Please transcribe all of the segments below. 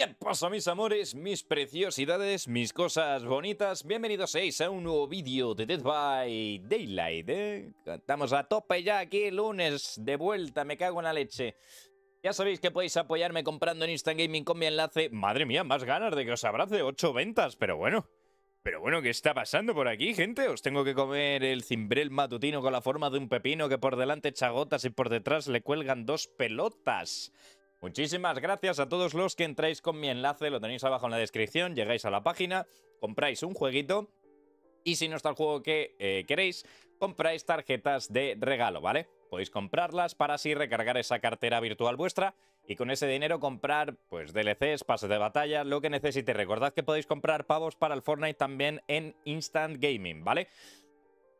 ¿Qué pasa mis amores, mis preciosidades, mis cosas bonitas? Bienvenidos a un nuevo vídeo de Dead by Daylight, ¿eh? Estamos a tope ya aquí, lunes, de vuelta, me cago en la leche. Ya sabéis que podéis apoyarme comprando en Instant Gaming con mi enlace. Madre mía, más ganas de que os abrace, ocho ventas, pero bueno. Pero bueno, ¿qué está pasando por aquí, gente? Os tengo que comer el cimbrel matutino con la forma de un pepino que por delante echa y por detrás le cuelgan dos pelotas. Muchísimas gracias a todos los que entráis con mi enlace, lo tenéis abajo en la descripción, llegáis a la página, compráis un jueguito y si no está el juego que eh, queréis, compráis tarjetas de regalo, ¿vale? Podéis comprarlas para así recargar esa cartera virtual vuestra y con ese dinero comprar pues DLCs, pases de batalla, lo que necesite. Recordad que podéis comprar pavos para el Fortnite también en Instant Gaming, ¿vale?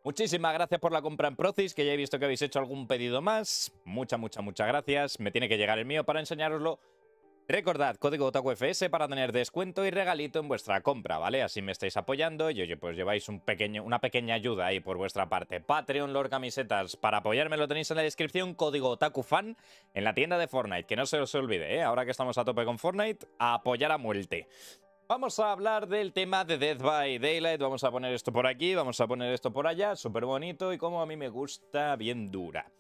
Muchísimas gracias por la compra en Procis, que ya he visto que habéis hecho algún pedido más. Muchas, muchas, muchas gracias. Me tiene que llegar el mío para enseñároslo. Recordad, código OtakuFS para tener descuento y regalito en vuestra compra, ¿vale? Así me estáis apoyando y pues lleváis una pequeña ayuda ahí por vuestra parte. Patreon, Lord Camisetas, para apoyarme lo tenéis en la descripción, código OtakuFan en la tienda de Fortnite, que no se os olvide, ¿eh? Ahora que estamos a tope con Fortnite, a apoyar a muerte. Vamos a hablar del tema de Death by Daylight. Vamos a poner esto por aquí, vamos a poner esto por allá. Súper bonito y como a mí me gusta, bien dura.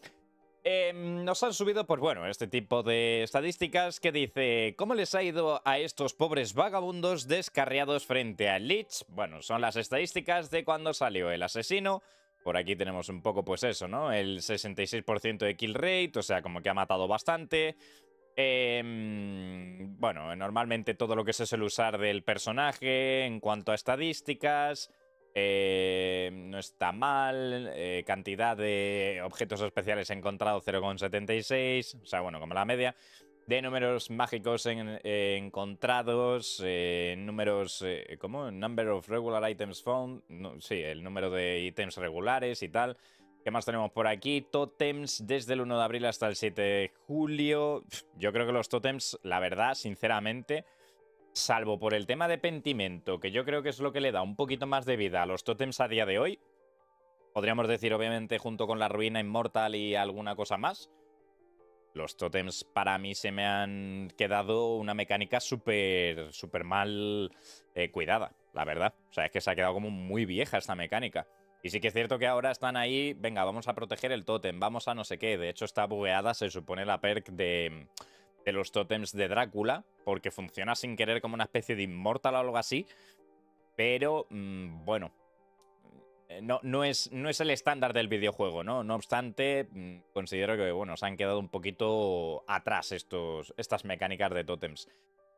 Em, nos han subido, pues bueno, este tipo de estadísticas que dice ¿Cómo les ha ido a estos pobres vagabundos descarriados frente a Lich? Bueno, son las estadísticas de cuando salió el asesino. Por aquí tenemos un poco pues eso, ¿no? El 66% de kill rate, o sea, como que ha matado bastante. Em, bueno, normalmente todo lo que es el usar del personaje en cuanto a estadísticas. Em, no está mal. Eh, cantidad de objetos especiales encontrados 0,76. O sea, bueno, como la media. De números mágicos eh, encontrados. Eh, números. ¿Cómo? Number of regular items found. sí, el número de ítems regulares y tal. ¿Qué más tenemos por aquí? Totems desde el 1 de abril hasta el 7 de julio. Yo creo que los totems, la verdad, sinceramente, salvo por el tema de pentimento, que yo creo que es lo que le da un poquito más de vida a los totems a día de hoy. Podríamos decir, obviamente, junto con la ruina inmortal y alguna cosa más. Los totems para mí se me han quedado una mecánica súper, súper mal eh, cuidada, la verdad. O sea, es que se ha quedado como muy vieja esta mecánica. Y sí que es cierto que ahora están ahí, venga, vamos a proteger el tótem, vamos a no sé qué. De hecho, está bugueada, se supone, la perk de, los tótems de Drácula, porque funciona sin querer como una especie de inmortal o algo así. Pero, mm, bueno, eh, no, no, es, no es el estándar del videojuego, ¿no? No obstante, mm, considero que, bueno, se han quedado un poquito atrás estos, estas mecánicas de tótems.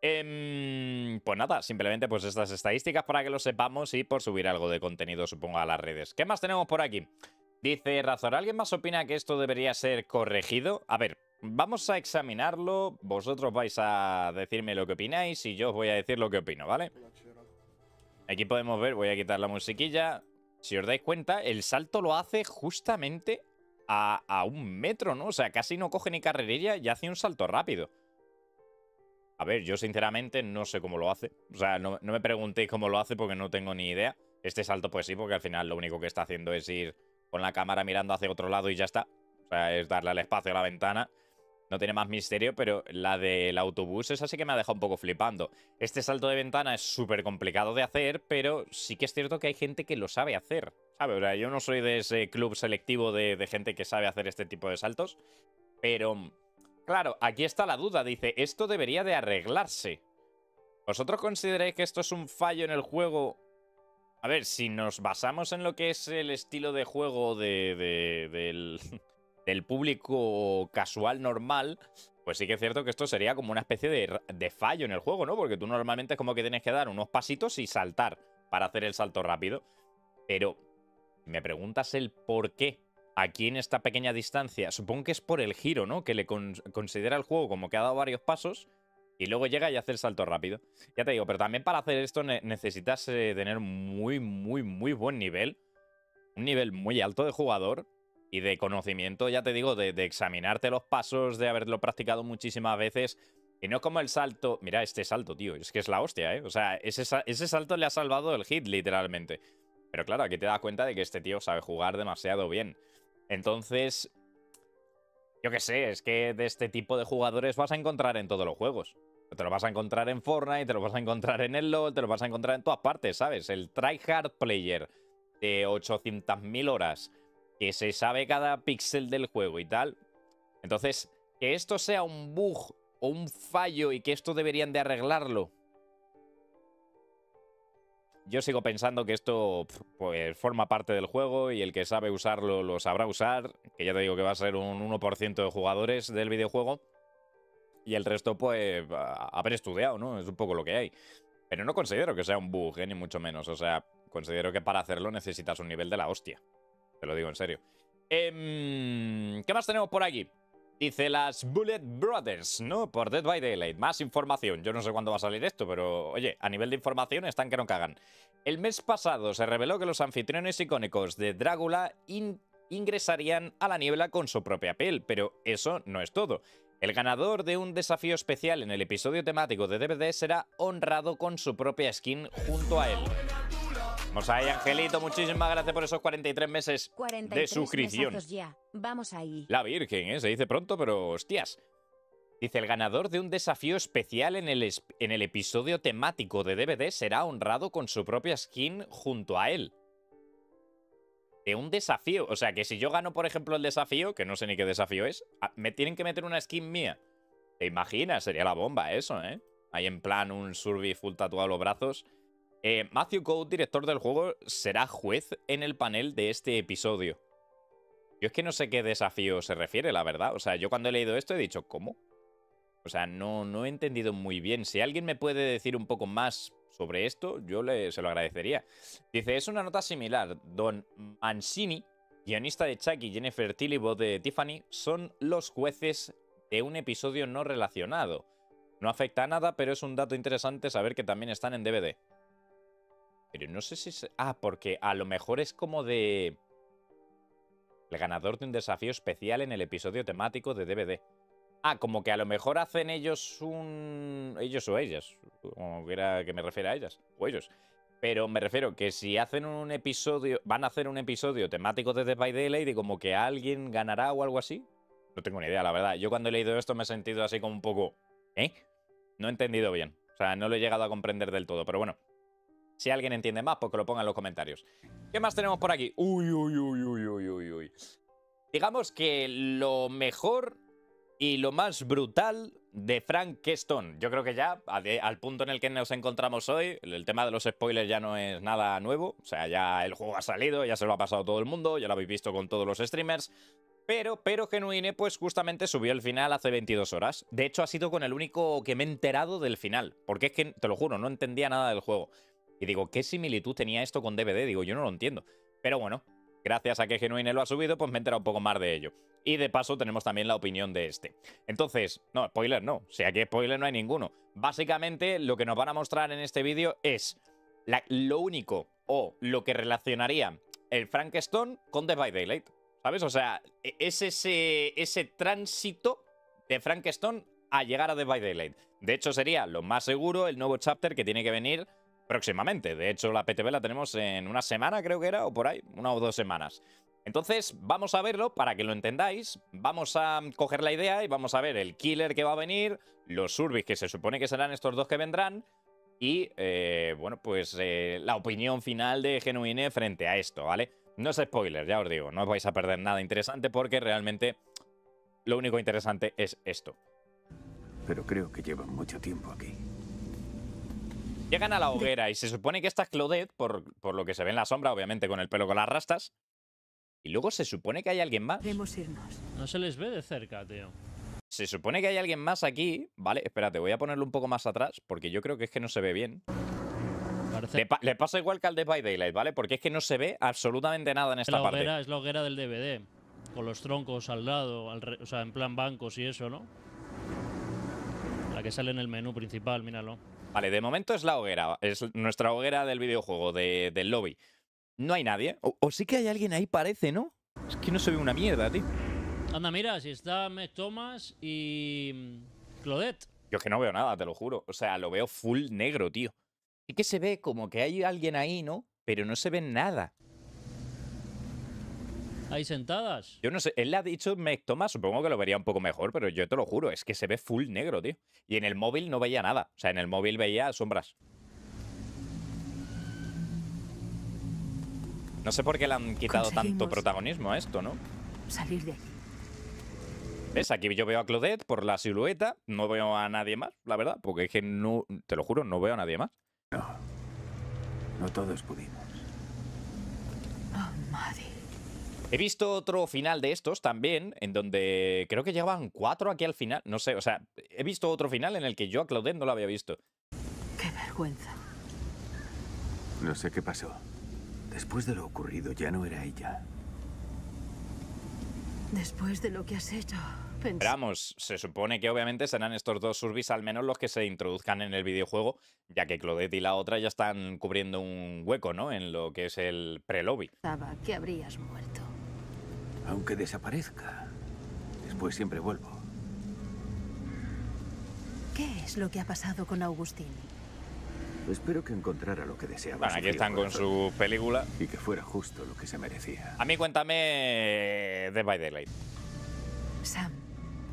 Em, pues nada, simplemente pues estas estadísticas para que lo sepamos y por subir algo de contenido supongo a las redes. ¿Qué más tenemos por aquí? Dice Razor, ¿alguien más opina que esto debería ser corregido? A ver, vamos a examinarlo, vosotros vais a decirme lo que opináis y yo os voy a decir lo que opino, ¿vale? Aquí podemos ver, voy a quitar la musiquilla. Si os dais cuenta, el salto lo hace justamente a, a un metro, ¿no? O sea, casi no coge ni carrerilla y hace un salto rápido. A ver, yo sinceramente no sé cómo lo hace. O sea, no, me preguntéis cómo lo hace porque no tengo ni idea. Este salto pues sí, porque al final lo único que está haciendo es ir con la cámara mirando hacia otro lado y ya está. O sea, es darle al espacio a la ventana. No tiene más misterio, pero la del autobús, esa sí que me ha dejado un poco flipando. Este salto de ventana es súper complicado de hacer, pero sí que es cierto que hay gente que lo sabe hacer. ¿Sabes? O sea, yo no soy de ese club selectivo de gente que sabe hacer este tipo de saltos, pero Claro, aquí está la duda. Dice, esto debería de arreglarse. ¿Vosotros consideráis que esto es un fallo en el juego? A ver, si nos basamos en lo que es el estilo de juego de, del, del, público casual normal, pues sí que es cierto que esto sería como una especie de, fallo en el juego, ¿no? Porque tú normalmente es como que tienes que dar unos pasitos y saltar para hacer el salto rápido. Pero, me preguntas el por qué aquí en esta pequeña distancia, supongo que es por el giro, ¿no? Que le considera el juego como que ha dado varios pasos y luego llega y hace el salto rápido. Ya te digo, pero también para hacer esto necesitas eh, tener muy, muy, muy buen nivel. Un nivel muy alto de jugador y de conocimiento, ya te digo, de, examinarte los pasos, de haberlo practicado muchísimas veces. Y no como el salto... Mira, este salto, tío, es que es la hostia, ¿eh? O sea, ese, ese salto le ha salvado el hit, literalmente. Pero claro, aquí te das cuenta de que este tío sabe jugar demasiado bien. Entonces, yo qué sé, es que de este tipo de jugadores vas a encontrar en todos los juegos. Te lo vas a encontrar en Fortnite, te lo vas a encontrar en el LoL, te lo vas a encontrar en todas partes, ¿sabes? El tryhard player de 800.000 horas, que se sabe cada píxel del juego y tal. Entonces, que esto sea un bug o un fallo y que esto deberían de arreglarlo yo sigo pensando que esto pues, forma parte del juego y el que sabe usarlo lo sabrá usar, que ya te digo que va a ser un 1% de jugadores del videojuego y el resto pues haber estudiado, ¿no? Es un poco lo que hay. Pero no considero que sea un bug, ¿eh? ni mucho menos. O sea, considero que para hacerlo necesitas un nivel de la hostia. Te lo digo en serio. Em, ¿Qué más tenemos por aquí? Dice las Bullet Brothers, ¿no? Por Dead by Daylight. Más información. Yo no sé cuándo va a salir esto, pero oye, a nivel de información están que no cagan. El mes pasado se reveló que los anfitriones icónicos de Drácula ingresarían a la niebla con su propia piel, pero eso no es todo. El ganador de un desafío especial en el episodio temático de DVD será honrado con su propia skin junto a él. Vamos ahí, Angelito, muchísimas gracias por esos 43 meses de suscripción. Vamos ahí. La Virgen, ¿eh? se dice pronto, pero hostias. Dice, el ganador de un desafío especial en el, en el episodio temático de DVD será honrado con su propia skin junto a él. De un desafío. O sea, que si yo gano, por ejemplo, el desafío, que no sé ni qué desafío es, ah, me tienen que meter una skin mía. ¿Te imaginas? Sería la bomba eso, ¿eh? Ahí en plan un surbi full tatuado a los brazos. Eh, Matthew Code, director del juego, será juez en el panel de este episodio. Yo es que no sé qué desafío se refiere, la verdad. O sea, yo cuando he leído esto he dicho, ¿cómo? O sea, no, no he entendido muy bien. Si alguien me puede decir un poco más sobre esto, yo se lo agradecería. Dice, es una nota similar. Don Mancini, guionista de Chuck y Jennifer Tilly, voz de Tiffany, son los jueces de un episodio no relacionado. No afecta a nada, pero es un dato interesante saber que también están en DVD. Pero no sé si es... Ah, porque a lo mejor es como de... El ganador de un desafío especial en el episodio temático de DVD. Ah, como que a lo mejor hacen ellos un... Ellos o ellas. Como quiera que me refiera a ellas. O ellos. Pero me refiero que si hacen un episodio... Van a hacer un episodio temático de The by Daylight y como que alguien ganará o algo así. No tengo ni idea, la verdad. Yo cuando he leído esto me he sentido así como un poco... ¿Eh? No he entendido bien. O sea, no lo he llegado a comprender del todo. Pero bueno, si alguien entiende más, pues que lo ponga en los comentarios. ¿Qué más tenemos por aquí? Uy, uy, uy, uy, uy, uy, uy. Digamos que lo mejor y lo más brutal de Frank Stone. Yo creo que ya, al punto en el que nos encontramos hoy, el tema de los spoilers ya no es nada nuevo. O sea, ya el juego ha salido, ya se lo ha pasado todo el mundo, ya lo habéis visto con todos los streamers. Pero, pero Genuine, pues justamente subió el final hace 22 horas. De hecho, ha sido con el único que me he enterado del final. Porque es que, te lo juro, no entendía nada del juego. Y digo, ¿qué similitud tenía esto con DVD? Digo, yo no lo entiendo. Pero bueno, gracias a que Genuine lo ha subido, pues me he enterado un poco más de ello. Y de paso tenemos también la opinión de este. Entonces, no, spoiler no. O sea, aquí spoiler no hay ninguno. Básicamente lo que nos van a mostrar en este vídeo es lo único o lo que relacionaría el Frankenstein con The by Daylight. ¿Sabes? O sea, e, es ese, ese tránsito de Frankenstein a llegar a The by Daylight. De hecho, sería lo más seguro el nuevo chapter que tiene que venir próximamente. De hecho, la PTB la tenemos en una semana, creo que era, o por ahí, una o dos semanas. Entonces, vamos a verlo para que lo entendáis. Vamos a coger la idea y vamos a ver el killer que va a venir, los surbis que se supone que serán estos dos que vendrán. Y, eh, bueno, pues eh, la opinión final de Genuine frente a esto, ¿vale? No es spoiler, ya os digo, no os vais a perder nada interesante porque realmente lo único interesante es esto. Pero creo que llevan mucho tiempo aquí. Llegan a la hoguera y se supone que esta es Claudette, por, lo que se ve en la sombra, obviamente con el pelo con las rastas. Y luego se supone que hay alguien más. No se les ve de cerca, tío. Se supone que hay alguien más aquí. Vale, espérate, voy a ponerlo un poco más atrás porque yo creo que es que no se ve bien. Le, pasa igual que al Dead by Daylight, ¿vale? Porque es que no se ve absolutamente nada en esta la parte. Es la hoguera del DVD, con los troncos al lado, o sea, en plan bancos y eso, ¿no? La que sale en el menú principal, míralo. Vale, de momento es la hoguera, es nuestra hoguera del videojuego, del lobby. No hay nadie. O, sí que hay alguien ahí, parece, ¿no? Es que no se ve una mierda, tío. Anda, mira, si está Matt Thomas y. Mm, Claudette. Yo es que no veo nada, te lo juro. O sea, lo veo full negro, tío. Sí que se ve como que hay alguien ahí, ¿no? Pero no se ve nada ahí sentadas. Yo no sé, él le ha dicho mectoma, supongo que lo vería un poco mejor, pero yo te lo juro, es que se ve full negro, tío. Y en el móvil no veía nada, o sea, en el móvil veía sombras. No sé por qué le han quitado tanto protagonismo a esto, ¿no? Salir de aquí. ¿Ves? Aquí yo veo a Claudette por la silueta, no veo a nadie más, la verdad, porque es que no, te lo juro, no veo a nadie más. No, no todos pudimos. Oh, madre. He visto otro final de estos también, en donde creo que llegaban cuatro aquí al final. No sé, o sea, he visto otro final en el que yo a Claudette no lo había visto. Qué vergüenza. No sé qué pasó. Después de lo ocurrido ya no era ella. Después de lo que has hecho, Esperamos, se supone que obviamente serán estos dos Surbis al menos los que se introduzcan en el videojuego, ya que Claudette y la otra ya están cubriendo un hueco, ¿no? En lo que es el pre-lobby. que habrías muerto. Aunque desaparezca, después siempre vuelvo. ¿Qué es lo que ha pasado con Agustín? Espero que encontrara lo que deseaba. Bueno, aquí están con su película. Y que fuera justo lo que se merecía. A mí cuéntame eh, de by Daylight. Sam.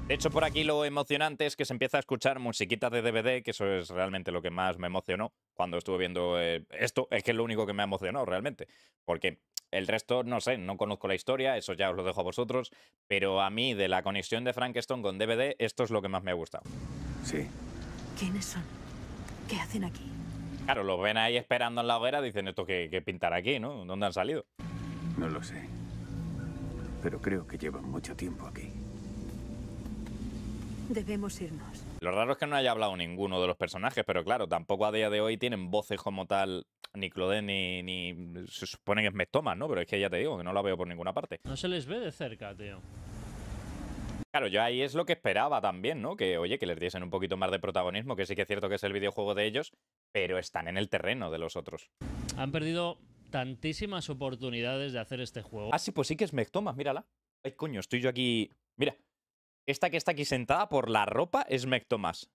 De hecho, por aquí lo emocionante es que se empieza a escuchar musiquita de DVD, que eso es realmente lo que más me emocionó cuando estuve viendo eh, esto. Es que es lo único que me emocionó realmente. Porque el resto, no sé, no conozco la historia, eso ya os lo dejo a vosotros, pero a mí de la conexión de Frankenstein con DVD, esto es lo que más me ha gustado. Sí. ¿Quiénes son? ¿Qué hacen aquí? Claro, los ven ahí esperando en la hoguera, dicen esto que pintar aquí, ¿no? ¿Dónde han salido? No lo sé. Pero creo que llevan mucho tiempo aquí. Debemos irnos. Lo raro es que no haya hablado ninguno de los personajes, pero claro, tampoco a día de hoy tienen voces como tal ni Claudette ni, Se supone que es Thomas, ¿no? Pero es que ya te digo que no la veo por ninguna parte. No se les ve de cerca, tío. Claro, yo ahí es lo que esperaba también, ¿no? Que, oye, que les diesen un poquito más de protagonismo, que sí que es cierto que es el videojuego de ellos, pero están en el terreno de los otros. Han perdido tantísimas oportunidades de hacer este juego. Ah, sí, pues sí que es Mectomas, mírala. Ay, coño, estoy yo aquí... Mira, esta que está aquí sentada por la ropa es Mech Tomás.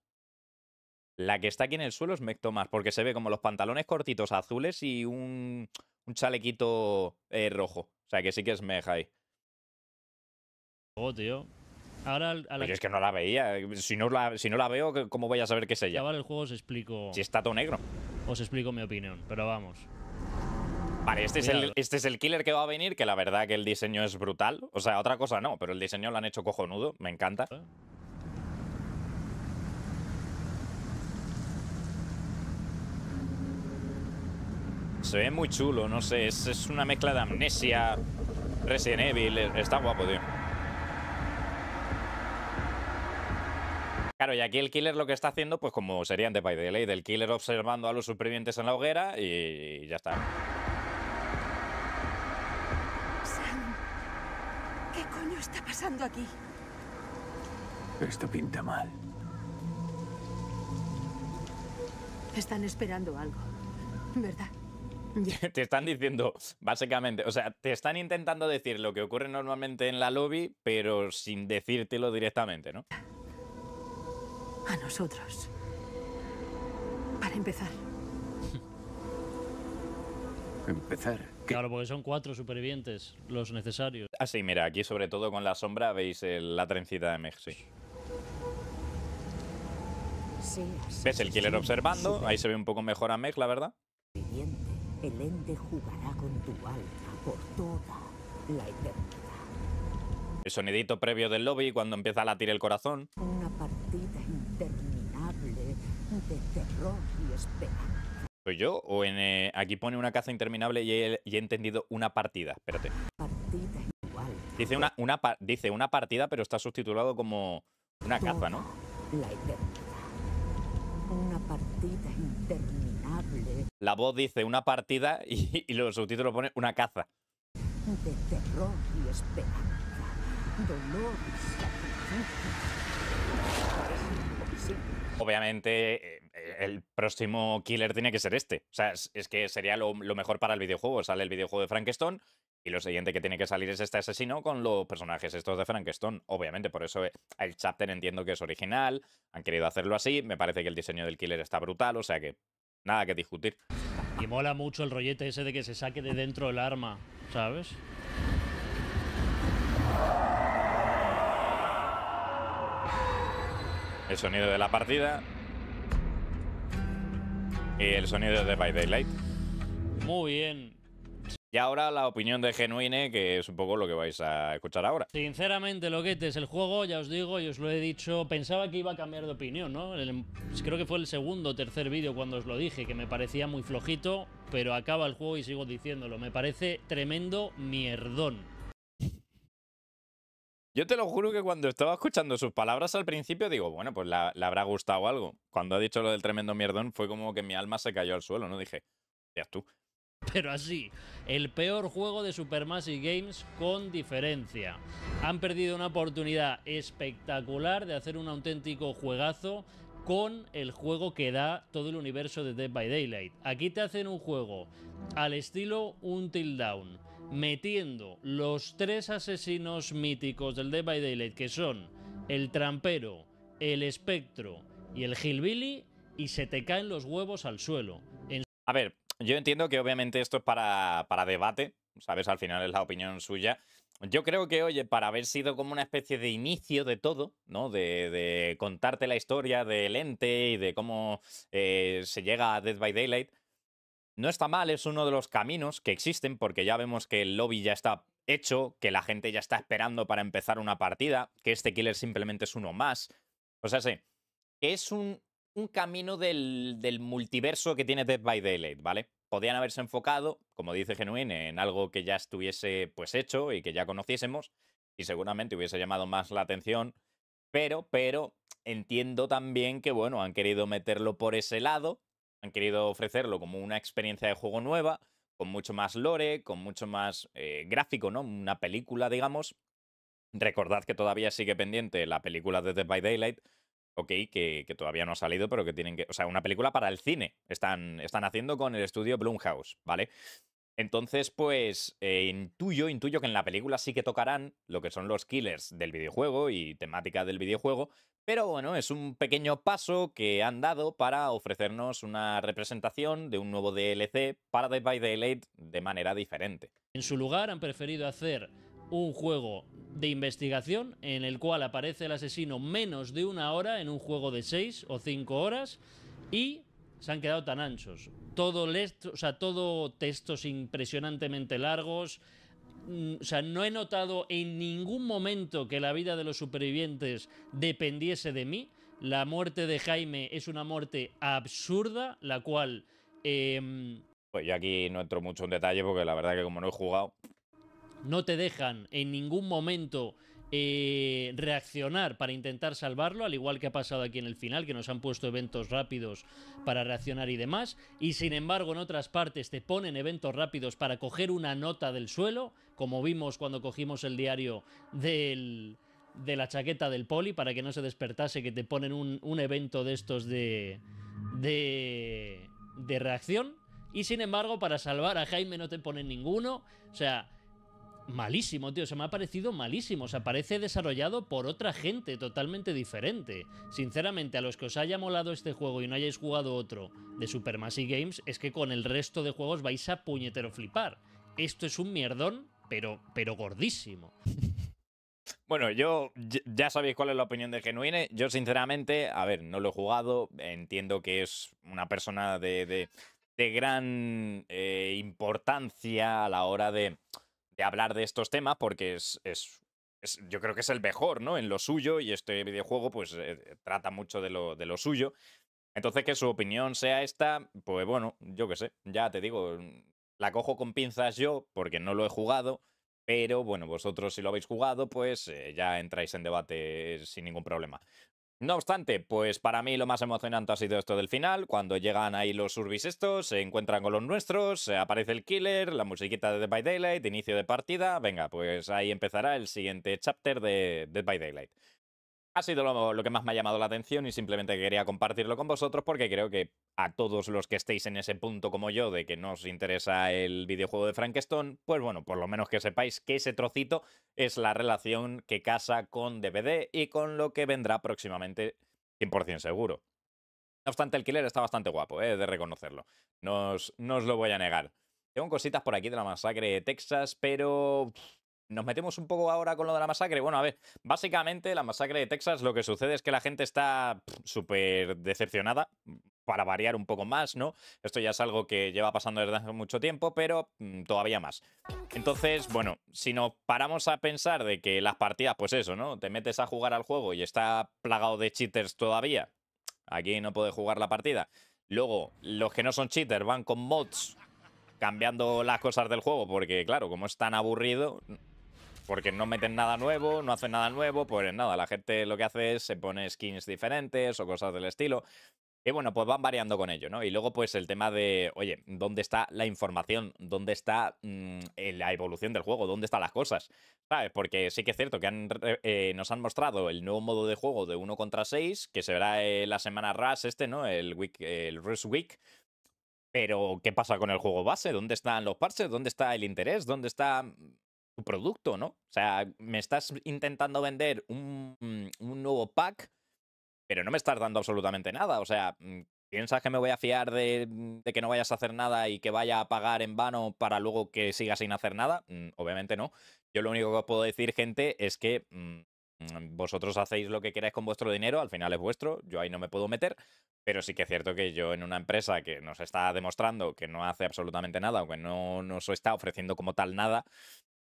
La que está aquí en el suelo es Mech Tomás, porque se ve como los pantalones cortitos azules y un, chalequito eh, rojo. O sea que sí que es Mech ahí. Oh, tío. Ahora es que no la veía. Si no la, si no la veo, ¿cómo voy a saber qué es ella? Chaval, el juego os explico. Si está todo negro. Os explico mi opinión, pero vamos. Vale, este, este es, el, killer que va a venir, que la verdad que el diseño es brutal. O sea, otra cosa no, pero el diseño lo han hecho cojonudo, me encanta. Se ve muy chulo, no sé, es, una mezcla de amnesia, Resident Evil, e, está guapo, tío. Claro, y aquí el killer lo que está haciendo, pues como sería de The By The del killer observando a los supervivientes en la hoguera y ya está. ¿Qué está pasando aquí? Esto pinta mal. Están esperando algo, ¿verdad? te están diciendo, básicamente, o sea, te están intentando decir lo que ocurre normalmente en la lobby, pero sin decírtelo directamente, ¿no? A nosotros. Para empezar. empezar. Claro, porque son cuatro supervivientes los necesarios. Ah, sí, mira, aquí sobre todo con la sombra veis la trencita de Meg, sí. ¿Ves el killer observando? Ahí se ve un poco mejor a Meg, la verdad. El ente jugará con tu la El sonidito previo del lobby cuando empieza a latir el corazón. Una partida interminable de terror y esperanza. ¿Soy yo? ¿O en, eh, aquí pone una caza interminable y he, entendido una partida? Espérate. Dice una, una, dice una partida, pero está subtitulado como una caza, ¿no? La voz dice una partida y, los subtítulos pone una caza. Obviamente, eh, eh, el próximo killer tiene que ser este. O sea, es, que sería lo, mejor para el videojuego. Sale el videojuego de Frankenstein y lo siguiente que tiene que salir es este asesino con los personajes estos de Frankenstein. Obviamente, por eso eh, el chapter entiendo que es original. Han querido hacerlo así. Me parece que el diseño del killer está brutal, o sea que nada que discutir. Y mola mucho el rollete ese de que se saque de dentro el arma, ¿sabes? El sonido de la partida y el sonido de By Daylight. Muy bien. Y ahora la opinión de Genuine, que es un poco lo que vais a escuchar ahora. Sinceramente, lo que es el juego, ya os digo y os lo he dicho, pensaba que iba a cambiar de opinión, ¿no? creo que fue el segundo o tercer vídeo cuando os lo dije, que me parecía muy flojito, pero acaba el juego y sigo diciéndolo. Me parece tremendo mierdón. Yo te lo juro que cuando estaba escuchando sus palabras al principio, digo, bueno, pues le habrá gustado algo. Cuando ha dicho lo del tremendo mierdón, fue como que mi alma se cayó al suelo, ¿no? Dije, ya tú. Pero así, el peor juego de Supermassive Games con diferencia. Han perdido una oportunidad espectacular de hacer un auténtico juegazo con el juego que da todo el universo de Dead by Daylight. Aquí te hacen un juego al estilo un down metiendo los tres asesinos míticos del Dead by Daylight, que son el trampero, el espectro y el hillbilly, y se te caen los huevos al suelo. A ver, yo entiendo que obviamente esto es para, para debate, ¿sabes? Al final es la opinión suya. Yo creo que, oye, para haber sido como una especie de inicio de todo, ¿no? De, contarte la historia del ente y de cómo eh, se llega a Dead by Daylight, no está mal, es uno de los caminos que existen porque ya vemos que el lobby ya está hecho, que la gente ya está esperando para empezar una partida, que este killer simplemente es uno más. O sea, sí, es un, camino del, multiverso que tiene Dead by Daylight, ¿vale? Podían haberse enfocado, como dice Genuine, en algo que ya estuviese pues hecho y que ya conociésemos y seguramente hubiese llamado más la atención, pero, pero entiendo también que, bueno, han querido meterlo por ese lado han querido ofrecerlo como una experiencia de juego nueva, con mucho más lore, con mucho más eh, gráfico, ¿no? Una película, digamos. Recordad que todavía sigue pendiente la película de Dead by Daylight, ok, que, que, todavía no ha salido, pero que tienen que. O sea, una película para el cine. Están, están haciendo con el estudio Blumhouse, ¿vale? Entonces, pues eh, intuyo, intuyo que en la película sí que tocarán lo que son los killers del videojuego y temática del videojuego, pero bueno, es un pequeño paso que han dado para ofrecernos una representación de un nuevo DLC para Dead by Daylight de manera diferente. En su lugar han preferido hacer un juego de investigación en el cual aparece el asesino menos de una hora en un juego de seis o cinco horas y se han quedado tan anchos. Todo, sea, todo textos impresionantemente largos. Mm, o sea, no he notado en ningún momento que la vida de los supervivientes dependiese de mí. La muerte de Jaime es una muerte absurda, la cual... Em, pues yo aquí no entro mucho en detalle porque la verdad que como no he jugado... No te dejan en ningún momento eh, reaccionar para intentar salvarlo, al igual que ha pasado aquí en el final, que nos han puesto eventos rápidos para reaccionar y demás, y sin embargo en otras partes te ponen eventos rápidos para coger una nota del suelo, como vimos cuando cogimos el diario de la chaqueta del poli para que no se despertase, que te ponen un, evento de estos de, de, de reacción. Y sin embargo, para salvar a Jaime no te ponen ninguno. O sea, malísimo, tío. Se me ha parecido malísimo. Se sea, parece desarrollado por otra gente totalmente diferente. Sinceramente, a los que os haya molado este juego y no hayáis jugado otro de Supermassive Games, es que con el resto de juegos vais a puñetero flipar. Esto es un mierdón, pero, pero gordísimo. Bueno, yo ya sabéis cuál es la opinión de Genuine. Yo, sinceramente, a ver, no lo he jugado. Entiendo que es una persona de, gran eh, importancia a la hora de, de hablar de estos temas porque es, es, yo creo que es el mejor, ¿no? En lo suyo y este videojuego pues eh, eh, trata mucho de lo, de lo suyo. Entonces que su opinión sea esta, pues bueno, yo qué sé, ya te digo, mm, la cojo con pinzas yo porque no lo he jugado, pero bueno, vosotros si lo habéis jugado pues eh, ya entráis en debate sin ningún problema. No obstante, pues para mí lo más emocionante ha sido esto del final, cuando llegan ahí los Urbis estos, se encuentran con los nuestros, aparece el killer, la musiquita de Dead by Daylight, inicio de partida, venga, pues ahí empezará el siguiente chapter de Dead by Daylight ha sido lo, que más me ha llamado la atención y simplemente quería compartirlo con vosotros porque creo que a todos los que estéis en ese punto como yo de que no os interesa el videojuego de Frankenstein, pues bueno, por lo menos que sepáis que ese trocito es la relación que casa con DVD y con lo que vendrá próximamente 100% seguro. No obstante, el killer está bastante guapo, eh, de reconocerlo. no os lo voy a negar. Tengo cositas por aquí de la masacre de Texas, pero nos metemos un poco ahora con lo de la masacre. Bueno, a ver, básicamente la masacre de Texas lo que sucede es que la gente está súper decepcionada, para variar un poco más, ¿no? Esto ya es algo que lleva pasando desde hace mucho tiempo, pero mm, todavía más. Entonces, bueno, si nos paramos a pensar de que las partidas, pues eso, ¿no? Te metes a jugar al juego y está plagado de cheaters todavía, aquí no puedes jugar la partida. Luego, los que no son cheaters van con mods cambiando las cosas del juego, porque claro, como es tan aburrido, porque no meten nada nuevo, no hacen nada nuevo, pues nada, la gente lo que hace es se pone skins diferentes o cosas del estilo. Y bueno, pues van variando con ello, ¿no? Y luego, pues el tema de, oye, ¿dónde está la información? ¿Dónde está mm, la evolución del juego? ¿Dónde están las cosas? ¿Sabes? Porque sí que es cierto que eh, nos han mostrado el nuevo modo de juego de 1 contra 6, que se verá eh, la semana RAS este, ¿no? El, week, el Rush Week. Pero, ¿qué pasa con el juego base? ¿Dónde están los parches? ¿Dónde está el interés? ¿Dónde está producto, ¿no? O sea, me estás intentando vender mm, un, nuevo pack, pero no me estás dando absolutamente nada. O sea, mm, ¿piensas que me voy a fiar mm, de, que no vayas a hacer nada y que vaya a pagar en vano para luego que siga sin hacer nada? Obviamente no. Yo lo único que os puedo decir, gente, es que vosotros hacéis lo que queráis con vuestro dinero, al final es vuestro, yo ahí no me puedo meter, pero sí que es cierto que yo en una empresa que nos está demostrando que no hace absolutamente nada o que no nos está ofreciendo como tal nada,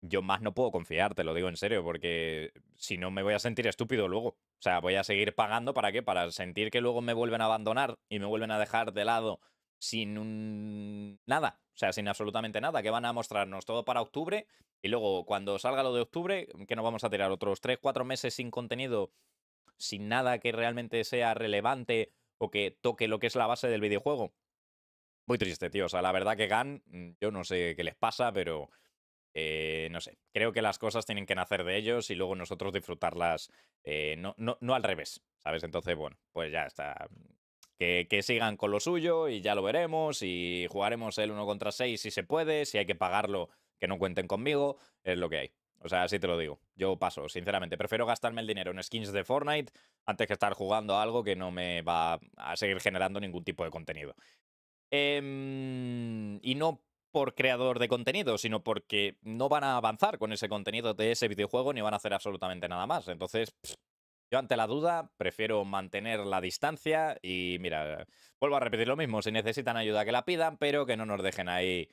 yo más no puedo confiar, te lo digo en serio, porque si no me voy a sentir estúpido luego. O sea, voy a seguir pagando para qué? Para sentir que luego me vuelven a abandonar y me vuelven a dejar de lado sin un... nada, o sea, sin absolutamente nada, que van a mostrarnos todo para octubre y luego cuando salga lo de octubre, que nos vamos a tirar otros 3, 4 meses sin contenido, sin nada que realmente sea relevante o que toque lo que es la base del videojuego. Muy triste, tío, o sea, la verdad que GAN, mm, yo no sé qué les pasa, pero eh, no sé, creo que las cosas tienen que nacer de ellos y luego nosotros disfrutarlas, eh, no, al revés, ¿sabes? Entonces, bueno, pues ya está. Que, sigan con lo suyo y ya lo veremos y jugaremos el uno contra 6 si se puede, si hay que pagarlo, que no cuenten conmigo, es lo que hay. O sea, así te lo digo. Yo paso, sinceramente. Prefiero gastarme el dinero en skins de Fortnite antes que estar jugando algo que no me va a seguir generando ningún tipo de contenido. Em, y no por creador de contenido, sino porque no van a avanzar con ese contenido de ese videojuego ni van a hacer absolutamente nada más. Entonces, yo ante la duda prefiero mantener la distancia y mira, vuelvo a repetir lo mismo, si necesitan ayuda que la pidan, pero que no nos dejen ahí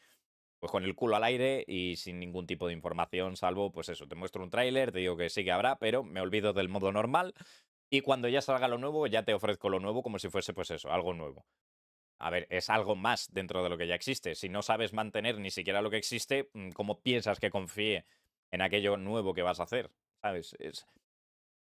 pues con el culo al aire y sin ningún tipo de información, salvo pues eso, te muestro un tráiler, te digo que sí que habrá, pero me olvido del modo normal y cuando ya salga lo nuevo ya te ofrezco lo nuevo como si fuese pues eso, algo nuevo a ver, es algo más dentro de lo que ya existe. Si no sabes mantener ni siquiera lo que existe, mm, ¿cómo piensas que confíe en aquello nuevo que vas a hacer? ¿Sabes?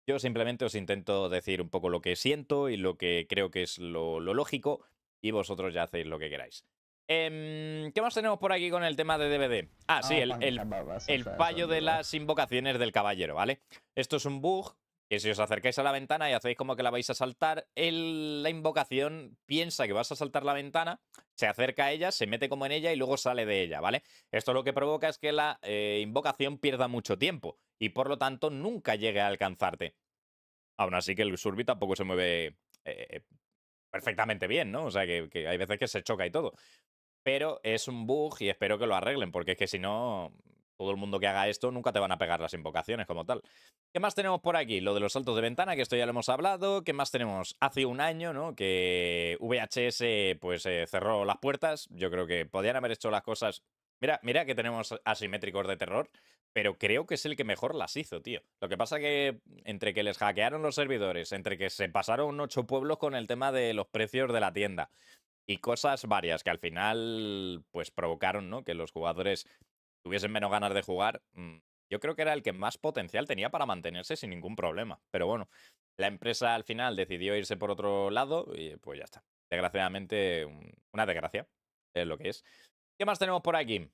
Yo simplemente os intento decir un poco lo que siento y lo que creo que es lo, lógico y vosotros ya hacéis lo que queráis. Em, ¿Qué más tenemos por aquí con el tema de DVD? Ah, sí, ah, el, el, fallo de las invocaciones del caballero, ¿vale? Esto es un bug que si os acercáis a la ventana y hacéis como que la vais a saltar, el, la invocación piensa que vas a saltar la ventana, se acerca a ella, se mete como en ella y luego sale de ella, ¿vale? Esto lo que provoca es que la eh, invocación pierda mucho tiempo y por lo tanto nunca llegue a alcanzarte. Aún así que el surby tampoco se mueve eh, eh, perfectamente bien, ¿no? O sea que hay veces que se choca y todo. Pero es un bug y espero que lo arreglen, porque es que si no, todo el mundo que haga esto nunca te van a pegar las invocaciones como tal. ¿Qué más tenemos por aquí? Lo de los saltos de ventana, que esto ya lo hemos hablado. ¿Qué más tenemos? Hace un año, ¿no? Que VHS pues eh, cerró las puertas. Yo creo que podían haber hecho las cosas... Mira, mira que tenemos asimétricos de terror, pero creo que es el que mejor las hizo, tío. Lo que pasa que entre que les hackearon los servidores, entre que se pasaron ocho pueblos con el tema de los precios de la tienda, y cosas varias que al final pues provocaron, ¿no? Que los jugadores tuviesen menos ganas de jugar, mm, yo creo que era el que más potencial tenía para mantenerse sin ningún problema. Pero bueno, la empresa al final decidió irse por otro lado y pues ya está. Desgraciadamente, una desgracia es lo que es. ¿Qué más tenemos por aquí?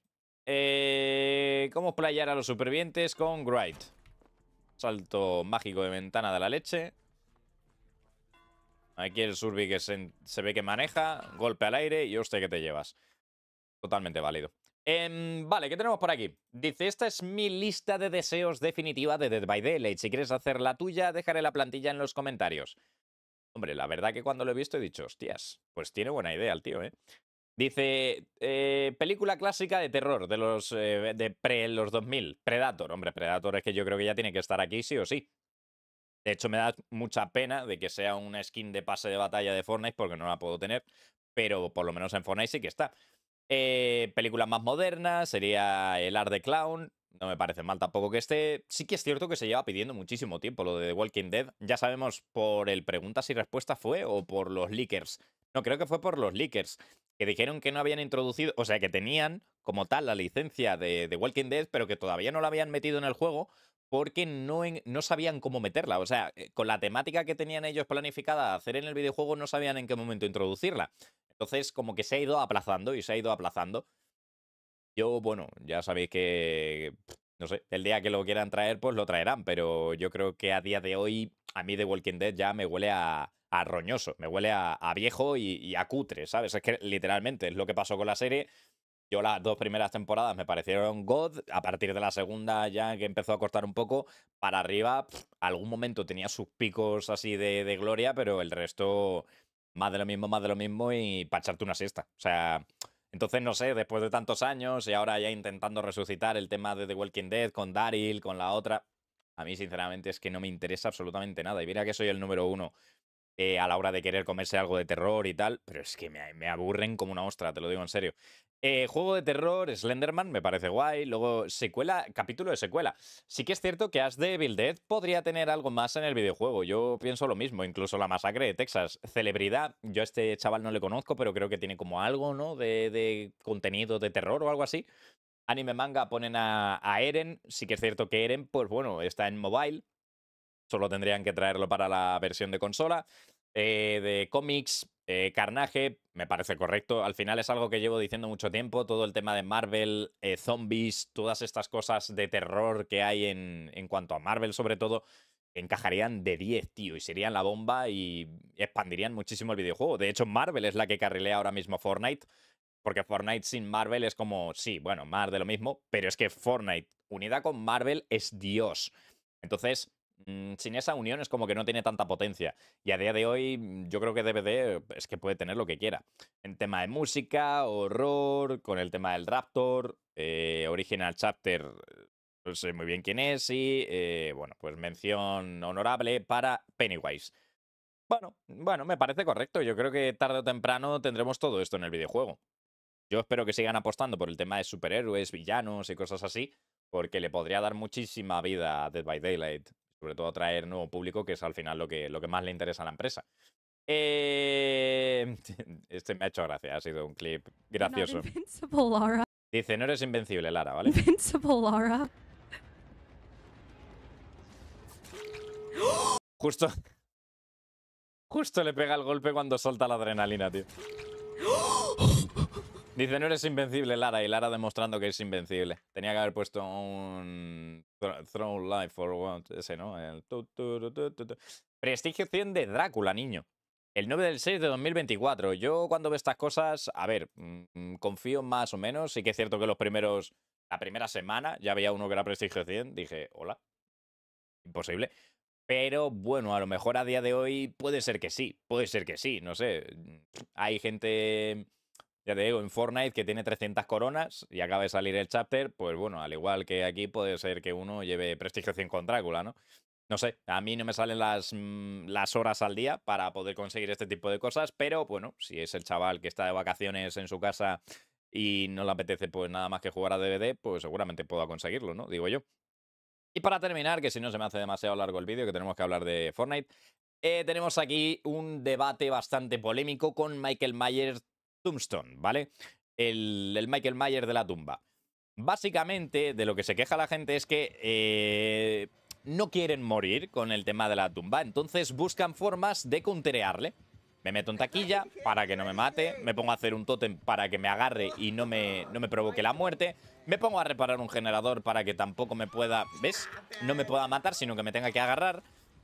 Eh, ¿Cómo playar a los supervivientes con Grite? Salto mágico de ventana de la leche. Aquí el Surbi que se, ve que maneja, golpe al aire y hostia que te llevas. Totalmente válido. Em, vale, ¿qué tenemos por aquí? Dice, esta es mi lista de deseos definitiva de Dead by Daylight. Si quieres hacer la tuya, dejaré la plantilla en los comentarios. Hombre, la verdad que cuando lo he visto he dicho, hostias, pues tiene buena idea el tío, ¿eh? Dice, eh, película clásica de terror de los, eh, de pre los 2000, Predator. Hombre, Predator es que yo creo que ya tiene que estar aquí sí o sí. De hecho, me da mucha pena de que sea una skin de pase de batalla de Fortnite porque no la puedo tener, pero por lo menos en Fortnite sí que está. Eh, películas más modernas, sería El Art de Clown. No me parece mal tampoco que esté. Sí que es cierto que se lleva pidiendo muchísimo tiempo lo de Walking Dead. Ya sabemos por el preguntas y respuestas fue o por los leakers. No, creo que fue por los leakers, que dijeron que no habían introducido, o sea, que tenían como tal la licencia de, Walking Dead, pero que todavía no la habían metido en el juego porque no, no sabían cómo meterla. O sea, eh, con la temática que tenían ellos planificada hacer en el videojuego, no sabían en qué momento introducirla. Entonces, como que se ha ido aplazando y se ha ido aplazando. Yo, bueno, ya sabéis que, no sé, el día que lo quieran traer, pues lo traerán, pero yo creo que a día de hoy, a mí de Walking Dead ya me huele a, roñoso, me huele a, viejo y, a cutre, ¿sabes? Es que literalmente es lo que pasó con la serie. Yo las dos primeras temporadas me parecieron God, a partir de la segunda ya que empezó a cortar un poco, para arriba, algún momento tenía sus picos así de, de gloria, pero el resto más de lo mismo, más de lo mismo y para echarte una siesta. O sea, entonces no sé, después de tantos años y ahora ya intentando resucitar el tema de The Walking Dead con Daryl, con la otra, a mí sinceramente es que no me interesa absolutamente nada. Y mira que soy el número uno eh, a la hora de querer comerse algo de terror y tal, pero es que me, aburren como una ostra, te lo digo en serio. Eh, juego de terror, Slenderman, me parece guay. Luego, secuela, capítulo de secuela. Sí que es cierto que As Devil Dead podría tener algo más en el videojuego. Yo pienso lo mismo, incluso la masacre de Texas. Celebridad, yo a este chaval no le conozco, pero creo que tiene como algo, ¿no? De, contenido de terror o algo así. Anime manga ponen a, a Eren. Sí que es cierto que Eren, pues bueno, está en mobile. Solo tendrían que traerlo para la versión de consola. Eh, de cómics, eh, carnaje me parece correcto. Al final es algo que llevo diciendo mucho tiempo, todo el tema de Marvel, eh, zombies, todas estas cosas de terror que hay en, en cuanto a Marvel sobre todo, encajarían de 10, tío, y serían la bomba y expandirían muchísimo el videojuego. De hecho, Marvel es la que carrilea ahora mismo Fortnite. Porque Fortnite sin Marvel es como, sí, bueno, más de lo mismo, pero es que Fortnite unida con Marvel es Dios. Entonces, Mm, sin esa unión es como que no tiene tanta potencia. Y a día de hoy mm, yo creo que DVD eh, es que puede tener lo que quiera. En tema de música, horror, con el tema del Raptor, eh, Original Chapter, no sé muy bien quién es, y eh, bueno, pues mención honorable para Pennywise. Bueno, bueno, me parece correcto. Yo creo que tarde o temprano tendremos todo esto en el videojuego. Yo espero que sigan apostando por el tema de superhéroes, villanos y cosas así, porque le podría dar muchísima vida a Dead by Daylight sobre todo traer nuevo público, que es al final lo que, lo que más le interesa a la empresa. Eh, este me ha hecho gracia, ha sido un clip gracioso. Dice, no eres invencible, Lara, ¿vale? Invincible, Lara. Justo. Justo le pega el golpe cuando solta la adrenalina, tío. Dice, no eres invencible, Lara. Y Lara demostrando que es invencible. Tenía que haber puesto un... Throne Life for One. Ese, ¿no? Prestigio 100 de Drácula, niño. El 9 del 6 de 2024. Yo cuando veo estas cosas, a ver, mm, mm, confío más o menos. Sí que es cierto que los primeros... La primera semana ya había uno que era Prestigio 100. Dije, hola. Imposible. Pero bueno, a lo mejor a día de hoy puede ser que sí, puede ser que sí, no sé. Hay gente ya te digo, en Fortnite que tiene 300 coronas y acaba de salir el chapter, pues bueno, al igual que aquí puede ser que uno lleve prestigio 100 con Drácula, ¿no? No sé, a mí no me salen las, mm, las horas al día para poder conseguir este tipo de cosas, pero bueno, si es el chaval que está de vacaciones en su casa y no le apetece pues nada más que jugar a DVD, pues seguramente puedo conseguirlo, ¿no? Digo yo. Y para terminar, que si no se me hace demasiado largo el vídeo, que tenemos que hablar de Fortnite, eh, tenemos aquí un debate bastante polémico con Michael Myers Tombstone, ¿vale? El, Michael Myers de la tumba. Básicamente, de lo que se queja la gente es que eh, no quieren morir con el tema de la tumba, entonces buscan formas de conterearle. Me meto en taquilla para que no me mate, me pongo a hacer un tótem para que me agarre y no me, no me provoque la muerte, me pongo a reparar un generador para que tampoco me pueda, ¿ves? No me pueda matar, sino que me tenga que agarrar.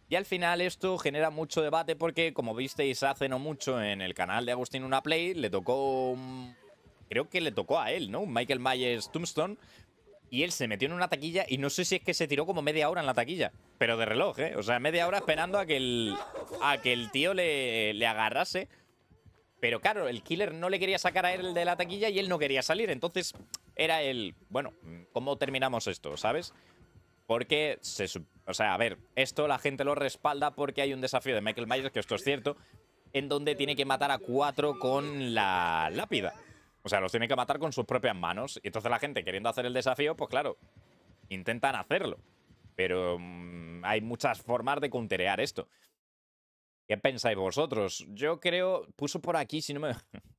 Y al final esto genera mucho debate porque, como visteis hace no mucho en el canal de Agustín Una Play, le tocó... Creo que le tocó a él, ¿no? Un Michael Myers Tombstone. Y él se metió en una taquilla y no sé si es que se tiró como media hora en la taquilla. Pero de reloj, ¿eh? O sea, media hora esperando a que el, a que el tío le, le agarrase. Pero claro, el killer no le quería sacar a él de la taquilla y él no quería salir. Entonces era el, bueno, ¿cómo terminamos esto? ¿Sabes? Porque se, o sea, a ver, esto la gente lo respalda porque hay un desafío de Michael Myers, que esto es cierto, en donde tiene que matar a cuatro con la lápida. O sea, los tiene que matar con sus propias manos. Y entonces la gente queriendo hacer el desafío, pues claro, intentan hacerlo. Pero mm, hay muchas formas de counterear esto. ¿Qué pensáis vosotros? Yo creo, puso por aquí, si no me...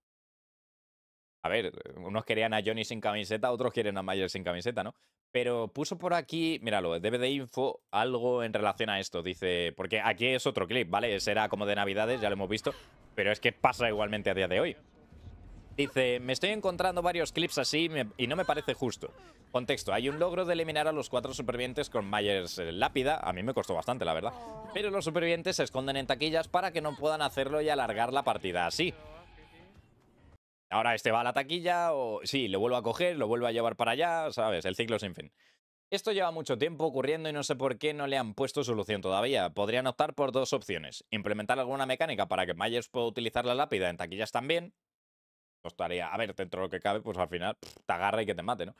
A ver, unos querían a Johnny sin camiseta, otros quieren a Myers sin camiseta, ¿no? Pero puso por aquí, míralo, debe de info algo en relación a esto. Dice, porque aquí es otro clip, ¿vale? Será como de Navidades, ya lo hemos visto. Pero es que pasa igualmente a día de hoy. Dice, me estoy encontrando varios clips así y no me parece justo. Contexto, hay un logro de eliminar a los cuatro supervivientes con Myers eh, Lápida. A mí me costó bastante, la verdad. Oh. Pero los supervivientes se esconden en taquillas para que no puedan hacerlo y alargar la partida así. Ahora este va a la taquilla o sí, lo vuelvo a coger, lo vuelvo a llevar para allá, ¿sabes? El ciclo sin fin. Esto lleva mucho tiempo ocurriendo y no sé por qué no le han puesto solución todavía. Podrían optar por dos opciones. Implementar alguna mecánica para que Myers pueda utilizar la lápida en taquillas también. Costaría, a ver, dentro de lo que cabe, pues al final te agarra y que te mate, ¿no?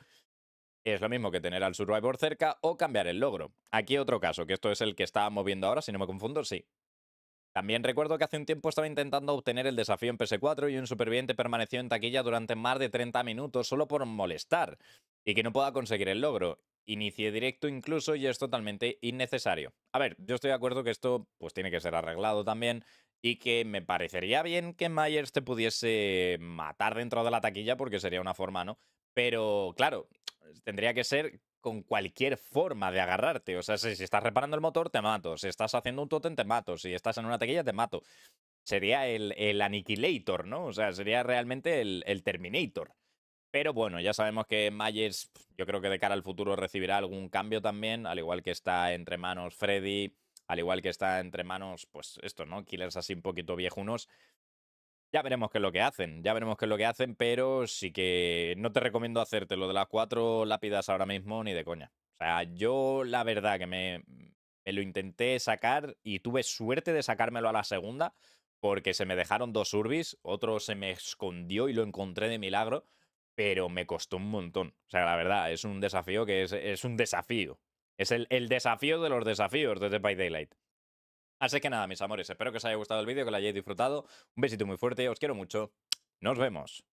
Es lo mismo que tener al Survivor cerca o cambiar el logro. Aquí otro caso, que esto es el que está moviendo ahora, si no me confundo, sí. También recuerdo que hace un tiempo estaba intentando obtener el desafío en PS4 y un superviviente permaneció en taquilla durante más de 30 minutos solo por molestar y que no pueda conseguir el logro. Inicie directo incluso y es totalmente innecesario. A ver, yo estoy de acuerdo que esto pues tiene que ser arreglado también y que me parecería bien que Myers te pudiese matar dentro de la taquilla porque sería una forma, ¿no? Pero claro, tendría que ser con cualquier forma de agarrarte. O sea, si, estás reparando el motor, te mato. Si estás haciendo un totem, te mato. Si estás en una taquilla, te mato. Sería el, el Annihilator, ¿no? O sea, sería realmente el, el, Terminator. Pero bueno, ya sabemos que Myers, yo creo que de cara al futuro recibirá algún cambio también, al igual que está entre manos Freddy, al igual que está entre manos, pues esto, ¿no? Killers así un poquito viejunos. Ya veremos qué es lo que hacen, ya veremos qué es lo que hacen, pero sí que no te recomiendo hacerte lo de las cuatro lápidas ahora mismo ni de coña. O sea, yo la verdad que me, lo intenté sacar y tuve suerte de sacármelo a la segunda porque se me dejaron dos urbis, otro se me escondió y lo encontré de milagro, pero me costó un montón. O sea, la verdad, es un desafío que es, un desafío. Es el, desafío de los desafíos de The by Daylight. Así que nada, mis amores, espero que os haya gustado el vídeo, que lo hayáis disfrutado. Un besito muy fuerte, os quiero mucho. Nos vemos.